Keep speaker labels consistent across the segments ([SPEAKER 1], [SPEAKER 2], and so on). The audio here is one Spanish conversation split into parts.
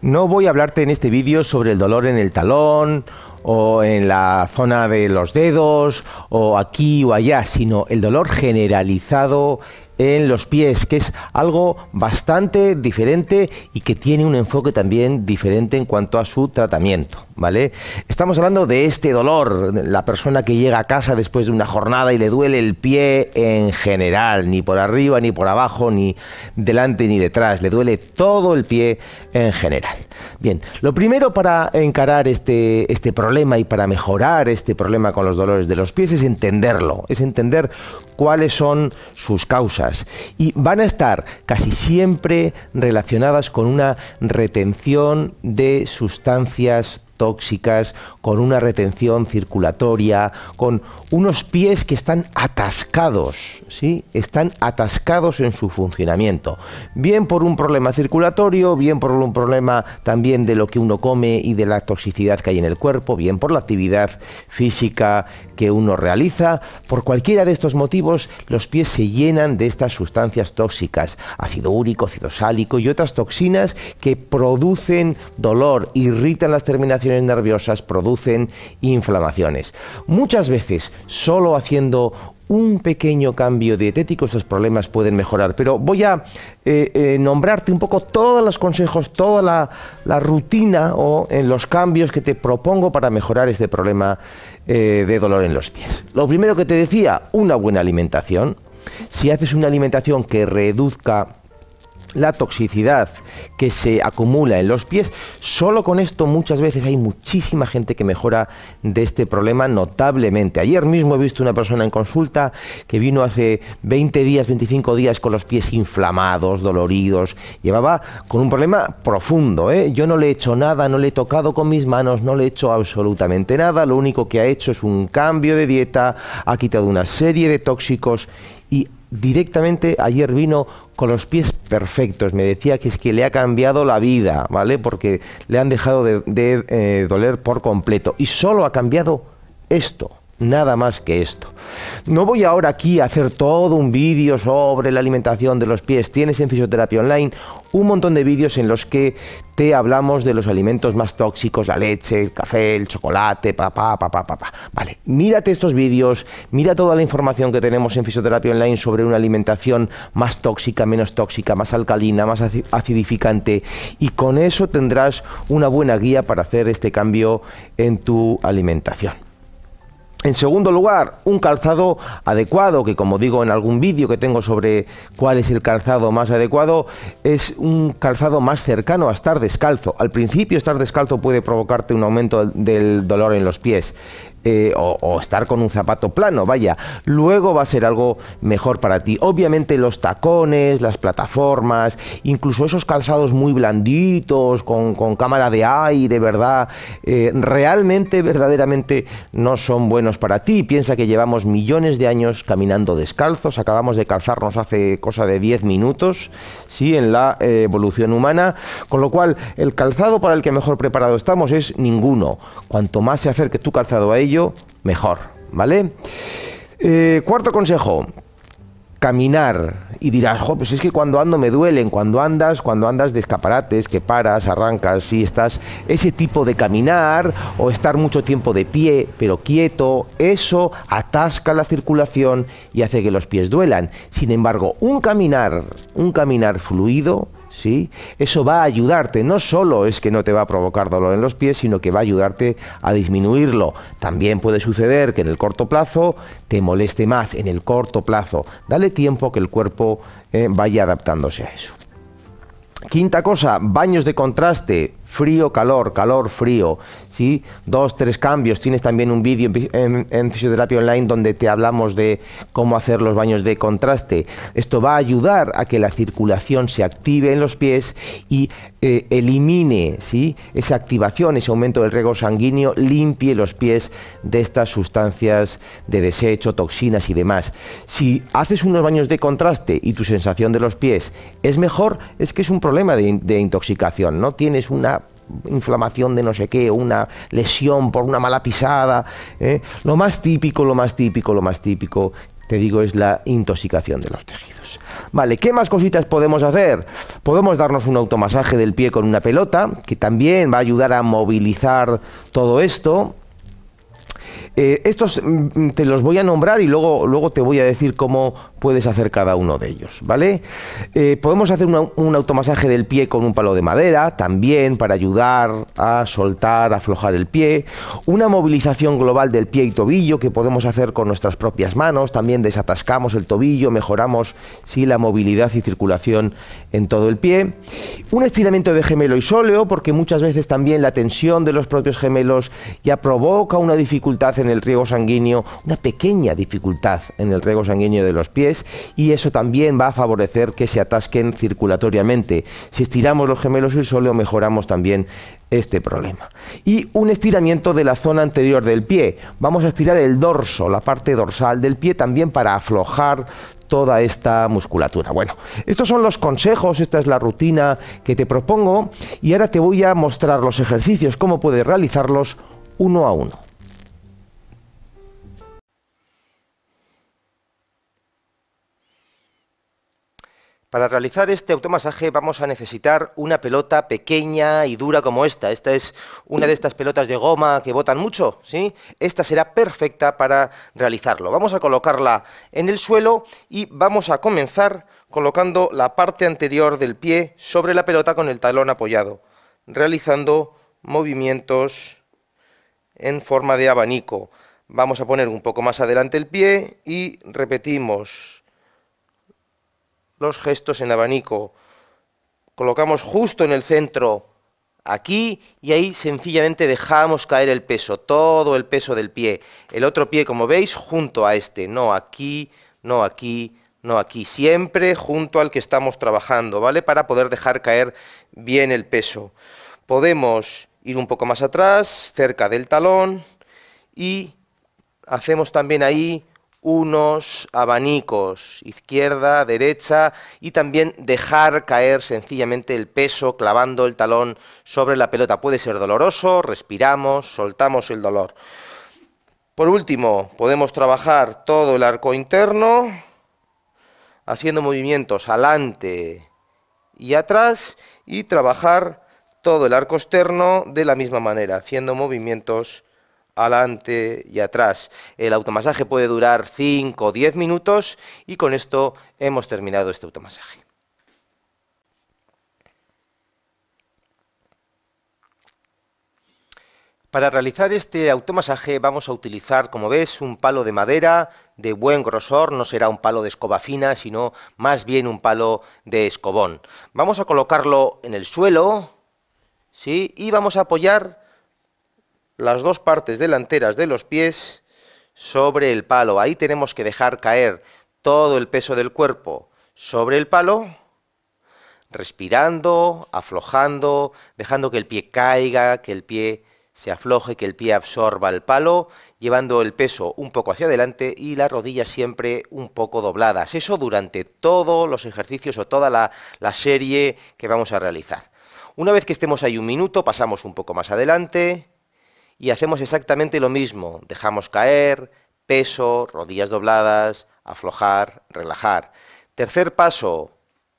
[SPEAKER 1] No voy a hablarte en este vídeo sobre el dolor en el talón o en la zona de los dedos o aquí o allá, sino el dolor generalizado en los pies, que es algo bastante diferente y que tiene un enfoque también diferente en cuanto a su tratamiento, ¿vale? Estamos hablando de este dolor, la persona que llega a casa después de una jornada y le duele el pie en general, ni por arriba, ni por abajo, ni delante, ni detrás, le duele todo el pie en general. Bien, lo primero para encarar este, este problema y para mejorar este problema con los dolores de los pies es entenderlo, es entender cuáles son sus causas y van a estar casi siempre relacionadas con una retención de sustancias tóxicas, con una retención circulatoria, con unos pies que están atascados, ¿sí? Están atascados en su funcionamiento. Bien por un problema circulatorio, bien por un problema también de lo que uno come y de la toxicidad que hay en el cuerpo, bien por la actividad física que uno realiza, por cualquiera de estos motivos los pies se llenan de estas sustancias tóxicas, ácido úrico, ácido sálico y otras toxinas que producen dolor, irritan las terminaciones nerviosas producen inflamaciones. Muchas veces solo haciendo un pequeño cambio dietético, estos problemas pueden mejorar. Pero voy a eh, eh, nombrarte un poco todos los consejos, toda la, rutina o en eh, los cambios que te propongo para mejorar este problema de dolor en los pies. Lo primero que te decía, una buena alimentación. Si haces una alimentación que reduzca la toxicidad que se acumula en los pies. Solo con esto muchas veces hay muchísima gente que mejora de este problema notablemente. Ayer mismo he visto una persona en consulta que vino hace 20 días, 25 días con los pies inflamados, doloridos. Llevaba con un problema profundo. ¿eh? Yo no le he hecho nada, no le he tocado con mis manos, no le he hecho absolutamente nada. Lo único que ha hecho es un cambio de dieta, ha quitado una serie de tóxicos y directamente ayer vino con los pies perfectos. Me decía que es que le ha cambiado la vida, ¿vale? Porque le han dejado de, eh, doler por completo. Y solo ha cambiado esto nada más que esto. No voy ahora aquí a hacer todo un vídeo sobre la alimentación de los pies. Tienes en Fisioterapia Online un montón de vídeos en los que te hablamos de los alimentos más tóxicos, la leche, el café, el chocolate, papá, papá, papá. Vale, mírate estos vídeos, mira toda la información que tenemos en Fisioterapia Online sobre una alimentación más tóxica, menos tóxica, más alcalina, más acidificante y con eso tendrás una buena guía para hacer este cambio en tu alimentación. En segundo lugar, un calzado adecuado, que como digo en algún vídeo que tengo sobre cuál es el calzado más adecuado, es un calzado más cercano a estar descalzo. Al principio estar descalzo puede provocarte un aumento del dolor en los pies. Eh, o, estar con un zapato plano, vaya, luego va a ser algo mejor para ti. Obviamente los tacones, las plataformas, incluso esos calzados muy blanditos, con, cámara de aire, ¿verdad? Eh, realmente, verdaderamente no son buenos para ti. Piensa que llevamos millones de años caminando descalzos, acabamos de calzarnos hace cosa de 10 minutos, ¿sí? En la eh, evolución humana, con lo cual el calzado para el que mejor preparado estamos es ninguno. Cuanto más se acerque tu calzado a ello, mejor, ¿vale? Eh, cuarto consejo, caminar. Y dirás, pues es que cuando ando me duelen, cuando andas, cuando andas de escaparates, que paras, arrancas, si estás, ese tipo de caminar o estar mucho tiempo de pie, pero quieto, eso atasca la circulación y hace que los pies duelan. Sin embargo, un caminar, un caminar fluido, eso va a ayudarte, no solo es que no te va a provocar dolor en los pies, sino que va a ayudarte a disminuirlo. También puede suceder que en el corto plazo te moleste más, en el corto plazo. Dale tiempo que el cuerpo eh, vaya adaptándose a eso. Quinta cosa, baños de contraste frío, calor, calor, frío, ¿sí? Dos, tres cambios. Tienes también un vídeo en, Fisioterapia Online donde te hablamos de cómo hacer los baños de contraste. Esto va a ayudar a que la circulación se active en los pies y eh, elimine, ¿sí? Esa activación, ese aumento del riego sanguíneo, limpie los pies de estas sustancias de desecho, toxinas y demás. Si haces unos baños de contraste y tu sensación de los pies es mejor, es que es un problema de, de intoxicación, ¿no? Tienes una inflamación de no sé qué, una lesión por una mala pisada. ¿eh? Lo más típico, lo más típico, lo más típico, te digo, es la intoxicación de los tejidos. Vale, ¿qué más cositas podemos hacer? Podemos darnos un automasaje del pie con una pelota, que también va a ayudar a movilizar todo esto. Eh, estos mm, te los voy a nombrar y luego, luego te voy a decir cómo puedes hacer cada uno de ellos, ¿vale? Eh, podemos hacer un automasaje del pie con un palo de madera, también para ayudar a soltar, aflojar el pie. Una movilización global del pie y tobillo que podemos hacer con nuestras propias manos, también desatascamos el tobillo, mejoramos la movilidad y circulación en todo el pie. Un estiramiento de gemelo y sóleo, porque muchas veces también la tensión de los propios gemelos ya provoca una dificultad en el riego sanguíneo, una pequeña dificultad en el riego sanguíneo de los pies y eso también va a favorecer que se atasquen circulatoriamente. Si estiramos los gemelos y sóleo mejoramos también este problema. Y un estiramiento de la zona anterior del pie. Vamos a estirar el dorso, la parte dorsal del pie también para aflojar toda esta musculatura. Bueno, estos son los consejos, esta es la rutina que te propongo y ahora te voy a mostrar los ejercicios, cómo puedes realizarlos uno a uno. Para realizar este automasaje vamos a necesitar una pelota pequeña y dura como esta. Esta es una de estas pelotas de goma que botan mucho, ¿sí? Esta será perfecta para realizarlo. Vamos a colocarla en el suelo y vamos a comenzar colocando la parte anterior del pie sobre la pelota con el talón apoyado, realizando movimientos en forma de abanico. Vamos a poner un poco más adelante el pie y repetimos los gestos en abanico. Colocamos justo en el centro aquí y ahí sencillamente dejamos caer el peso, todo el peso del pie. El otro pie, como veis, junto a este, no aquí, no aquí, no aquí, siempre junto al que estamos trabajando, ¿vale? Para poder dejar caer bien el peso. Podemos ir un poco más atrás, cerca del talón y hacemos también ahí unos abanicos, izquierda, derecha, y también dejar caer sencillamente el peso clavando el talón sobre la pelota. Puede ser doloroso, respiramos, soltamos el dolor. Por último, podemos trabajar todo el arco interno, haciendo movimientos adelante y atrás, y trabajar todo el arco externo de la misma manera, haciendo movimientos adelante y atrás. El automasaje puede durar 5 o 10 minutos y con esto hemos terminado este automasaje. Para realizar este automasaje vamos a utilizar, como ves, un palo de madera de buen grosor, no será un palo de escoba fina, sino más bien un palo de escobón. Vamos a colocarlo en el suelo, ¿sí? Y vamos a apoyar las dos partes delanteras de los pies sobre el palo. Ahí tenemos que dejar caer todo el peso del cuerpo sobre el palo, respirando, aflojando, dejando que el pie caiga, que el pie se afloje, que el pie absorba el palo, llevando el peso un poco hacia adelante y las rodillas siempre un poco dobladas. Eso durante todos los ejercicios o toda la, serie que vamos a realizar. Una vez que estemos ahí un minuto, pasamos un poco más adelante, y hacemos exactamente lo mismo. Dejamos caer, peso, rodillas dobladas, aflojar, relajar. Tercer paso,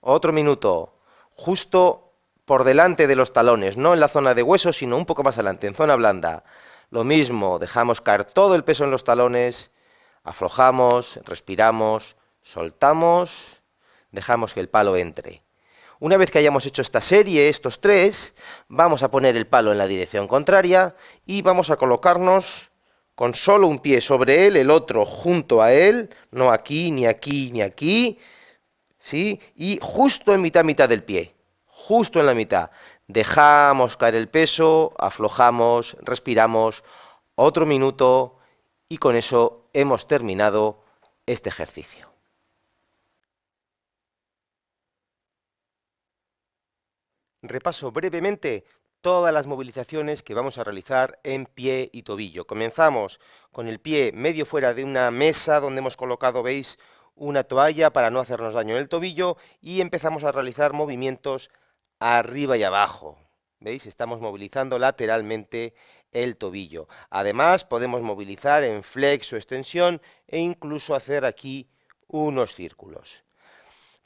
[SPEAKER 1] otro minuto, justo por delante de los talones, no en la zona de hueso, sino un poco más adelante, en zona blanda. Lo mismo, dejamos caer todo el peso en los talones, aflojamos, respiramos, soltamos, dejamos que el palo entre. Una vez que hayamos hecho esta serie, estos tres, vamos a poner el palo en la dirección contraria y vamos a colocarnos con solo un pie sobre él, el otro junto a él, no aquí, ni aquí, ni aquí, ¿sí? Y justo en mitad, mitad del pie, justo en la mitad. Dejamos caer el peso, aflojamos, respiramos, otro minuto y con eso hemos terminado este ejercicio. repaso brevemente todas las movilizaciones que vamos a realizar en pie y tobillo. Comenzamos con el pie medio fuera de una mesa donde hemos colocado, veis, una toalla para no hacernos daño en el tobillo y empezamos a realizar movimientos arriba y abajo. ¿Veis? Estamos movilizando lateralmente el tobillo. Además, podemos movilizar en flex o extensión e incluso hacer aquí unos círculos.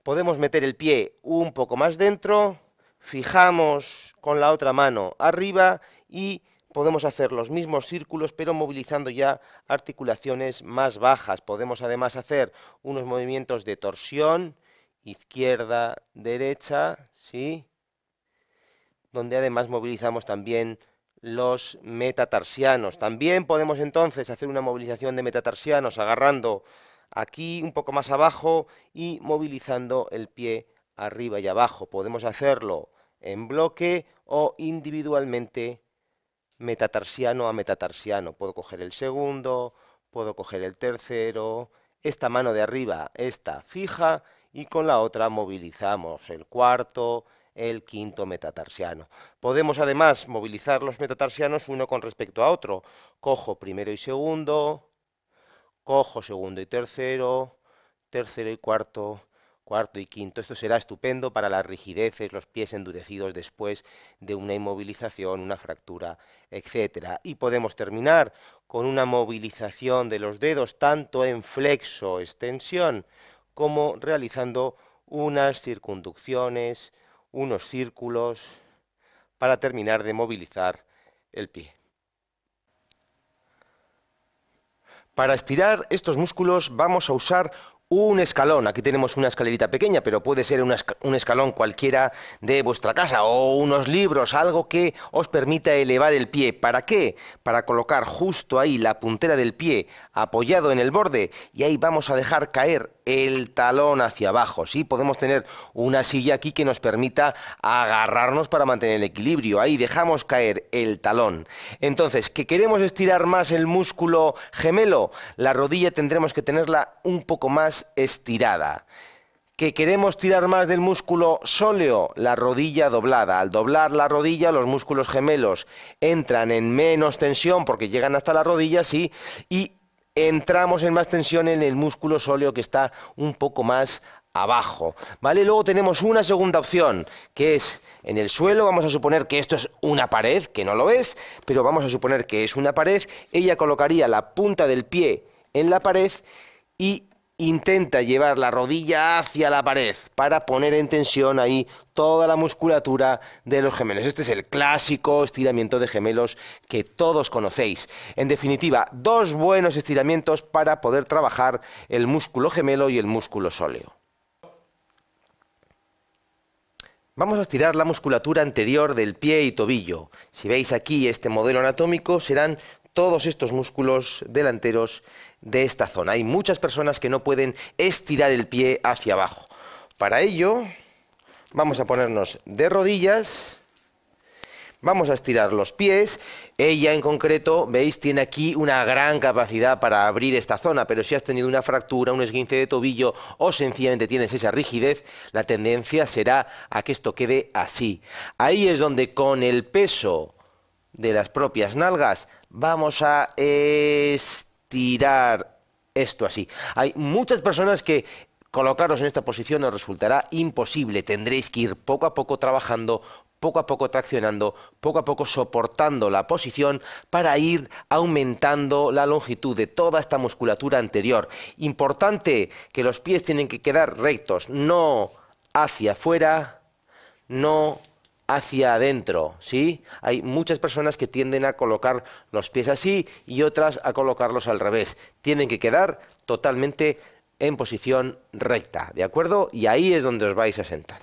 [SPEAKER 1] Podemos meter el pie un poco más dentro fijamos con la otra mano arriba y podemos hacer los mismos círculos pero movilizando ya articulaciones más bajas. Podemos además hacer unos movimientos de torsión, izquierda, derecha, ¿sí? donde además movilizamos también los metatarsianos. También podemos entonces hacer una movilización de metatarsianos agarrando aquí un poco más abajo y movilizando el pie arriba y abajo. Podemos hacerlo en bloque o individualmente metatarsiano a metatarsiano. Puedo coger el segundo, puedo coger el tercero, esta mano de arriba, está fija, y con la otra movilizamos el cuarto, el quinto metatarsiano. Podemos además movilizar los metatarsianos uno con respecto a otro. Cojo primero y segundo, cojo segundo y tercero, tercero y cuarto, cuarto y quinto. Esto será estupendo para las rigideces, los pies endurecidos después de una inmovilización, una fractura, etc. Y podemos terminar con una movilización de los dedos, tanto en flexo, extensión, como realizando unas circunducciones, unos círculos, para terminar de movilizar el pie. Para estirar estos músculos vamos a usar un escalón. Aquí tenemos una escalerita pequeña, pero puede ser un escalón cualquiera de vuestra casa o unos libros, algo que os permita elevar el pie. ¿Para qué? Para colocar justo ahí la puntera del pie apoyado en el borde y ahí vamos a dejar caer el talón hacia abajo. ¿sí? Podemos tener una silla aquí que nos permita agarrarnos para mantener el equilibrio. Ahí dejamos caer el talón. Entonces, que queremos estirar más el músculo gemelo, la rodilla tendremos que tenerla un poco más estirada que queremos tirar más del músculo sóleo, la rodilla doblada. Al doblar la rodilla, los músculos gemelos entran en menos tensión porque llegan hasta la rodilla, sí, y entramos en más tensión en el músculo sóleo que está un poco más abajo, ¿vale? Luego tenemos una segunda opción, que es en el suelo, vamos a suponer que esto es una pared, que no lo es, pero vamos a suponer que es una pared, ella colocaría la punta del pie en la pared y Intenta llevar la rodilla hacia la pared para poner en tensión ahí toda la musculatura de los gemelos. Este es el clásico estiramiento de gemelos que todos conocéis. En definitiva, dos buenos estiramientos para poder trabajar el músculo gemelo y el músculo sóleo. Vamos a estirar la musculatura anterior del pie y tobillo. Si veis aquí este modelo anatómico, serán todos estos músculos delanteros de esta zona. Hay muchas personas que no pueden estirar el pie hacia abajo. Para ello, vamos a ponernos de rodillas. Vamos a estirar los pies. Ella en concreto, veis, tiene aquí una gran capacidad para abrir esta zona, pero si has tenido una fractura, un esguince de tobillo o sencillamente tienes esa rigidez, la tendencia será a que esto quede así. Ahí es donde con el peso de las propias nalgas Vamos a estirar esto así. Hay muchas personas que colocaros en esta posición os resultará imposible. Tendréis que ir poco a poco trabajando, poco a poco traccionando, poco a poco soportando la posición para ir aumentando la longitud de toda esta musculatura anterior. Importante que los pies tienen que quedar rectos, no hacia afuera, no hacia adentro, ¿sí? Hay muchas personas que tienden a colocar los pies así y otras a colocarlos al revés. Tienen que quedar totalmente en posición recta, ¿de acuerdo? Y ahí es donde os vais a sentar.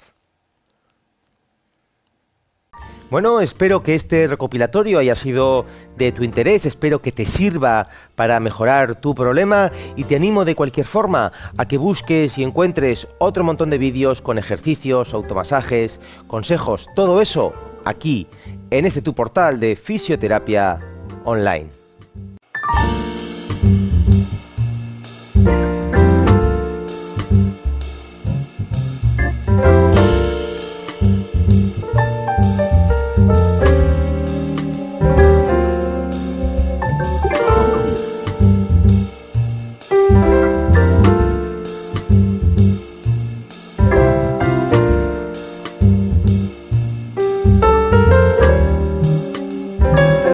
[SPEAKER 1] Bueno, espero que este recopilatorio haya sido de tu interés, espero que te sirva para mejorar tu problema y te animo de cualquier forma a que busques y encuentres otro montón de vídeos con ejercicios, automasajes, consejos, todo eso aquí, en este tu portal de fisioterapia online.